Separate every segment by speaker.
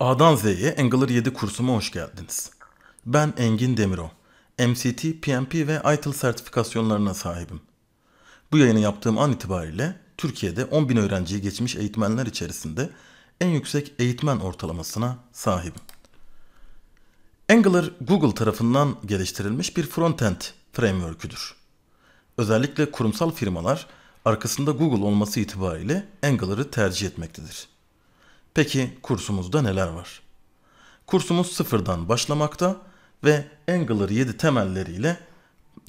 Speaker 1: A'dan Z'ye Angular 7 kursuma hoş geldiniz. Ben Engin Demiro. MCT, PMP ve ITIL sertifikasyonlarına sahibim. Bu yayını yaptığım an itibariyle Türkiye'de 10.000 öğrenciyi geçmiş eğitmenler içerisinde en yüksek eğitmen ortalamasına sahibim. Angular Google tarafından geliştirilmiş bir frontend framework'üdür. Özellikle kurumsal firmalar arkasında Google olması itibariyle Angular'ı tercih etmektedir. Peki kursumuzda neler var? Kursumuz sıfırdan başlamakta ve Angular 7 temelleriyle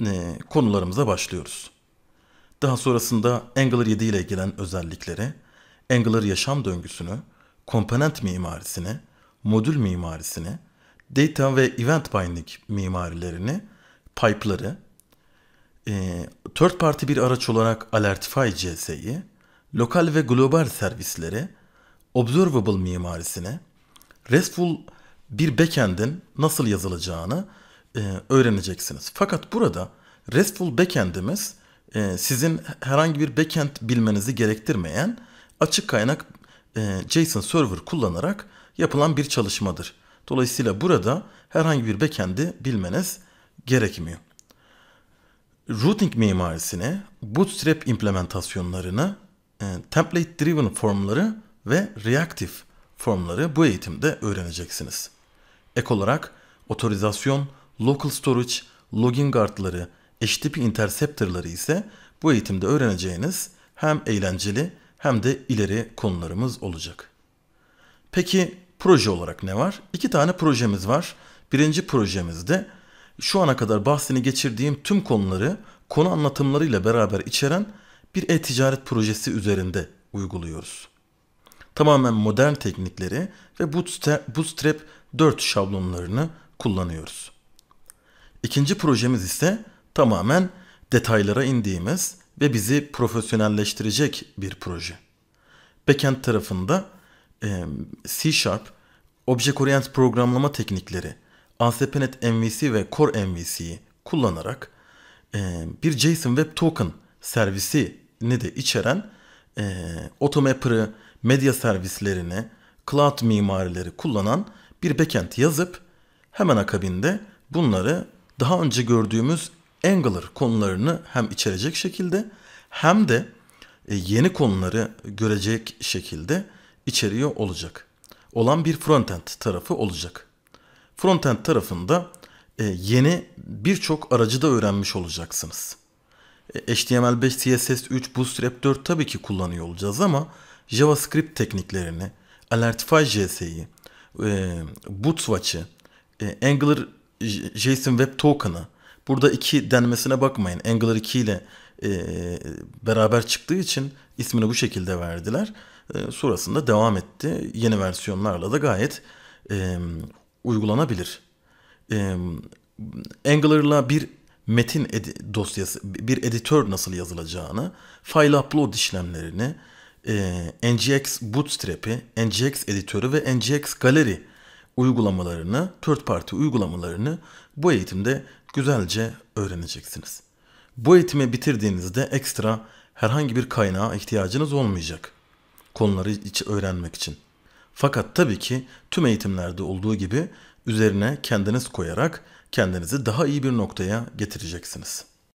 Speaker 1: e, konularımıza başlıyoruz. Daha sonrasında Angular 7 ile gelen özellikleri, Angular yaşam döngüsünü, komponent mimarisini, modül mimarisini, data ve event binding mimarilerini, pipe'ları, e, third party bir araç olarak Alertify CS'yi, lokal ve global servisleri, observable mimarisine RESTful bir backend'in nasıl yazılacağını e, öğreneceksiniz. Fakat burada RESTful backend'imiz e, sizin herhangi bir backend bilmenizi gerektirmeyen açık kaynak e, JSON server kullanarak yapılan bir çalışmadır. Dolayısıyla burada herhangi bir backend'i bilmeniz gerekmiyor. Routing mimarisini, Bootstrap implementasyonlarını, e, template driven formları ve reaktif formları bu eğitimde öğreneceksiniz. Ek olarak otorizasyon, local storage, login guardları, HTTP interceptorları ise bu eğitimde öğreneceğiniz hem eğlenceli hem de ileri konularımız olacak. Peki proje olarak ne var? İki tane projemiz var. Birinci projemizde şu ana kadar bahsini geçirdiğim tüm konuları konu anlatımlarıyla beraber içeren bir e-ticaret projesi üzerinde uyguluyoruz tamamen modern teknikleri ve Bootstrap 4 şablonlarını kullanıyoruz. İkinci projemiz ise tamamen detaylara indiğimiz ve bizi profesyonelleştirecek bir proje. Backend tarafında C Sharp, Object Oriented Programlama teknikleri, ASP.NET MVC ve Core MVC'yi kullanarak bir JSON Web Token servisini de içeren e, Automapper'ı, medya servislerini, cloud mimarileri kullanan bir backend yazıp hemen akabinde bunları daha önce gördüğümüz Angular konularını hem içerecek şekilde hem de e, yeni konuları görecek şekilde içeriyor olacak. Olan bir frontend tarafı olacak. Frontend tarafında e, yeni birçok aracı da öğrenmiş olacaksınız. E, HTML5, CSS3, Bootstrap 4 tabii ki kullanıyor olacağız ama JavaScript tekniklerini, Alertify JS'yi, e, Bootswatch'ı, e, Angular JSON Web Token'ı, burada iki denmesine bakmayın. Angular 2 ile e, beraber çıktığı için ismini bu şekilde verdiler. E, sonrasında devam etti. Yeni versiyonlarla da gayet e, uygulanabilir. E, Angular'la bir metin edi- dosyası, bir editör nasıl yazılacağını, file upload işlemlerini, e, NGX Bootstrap'i, NGX editörü ve NGX Gallery uygulamalarını, third party uygulamalarını bu eğitimde güzelce öğreneceksiniz. Bu eğitimi bitirdiğinizde ekstra herhangi bir kaynağa ihtiyacınız olmayacak konuları öğrenmek için. Fakat tabii ki tüm eğitimlerde olduğu gibi üzerine kendiniz koyarak kendinizi daha iyi bir noktaya getireceksiniz.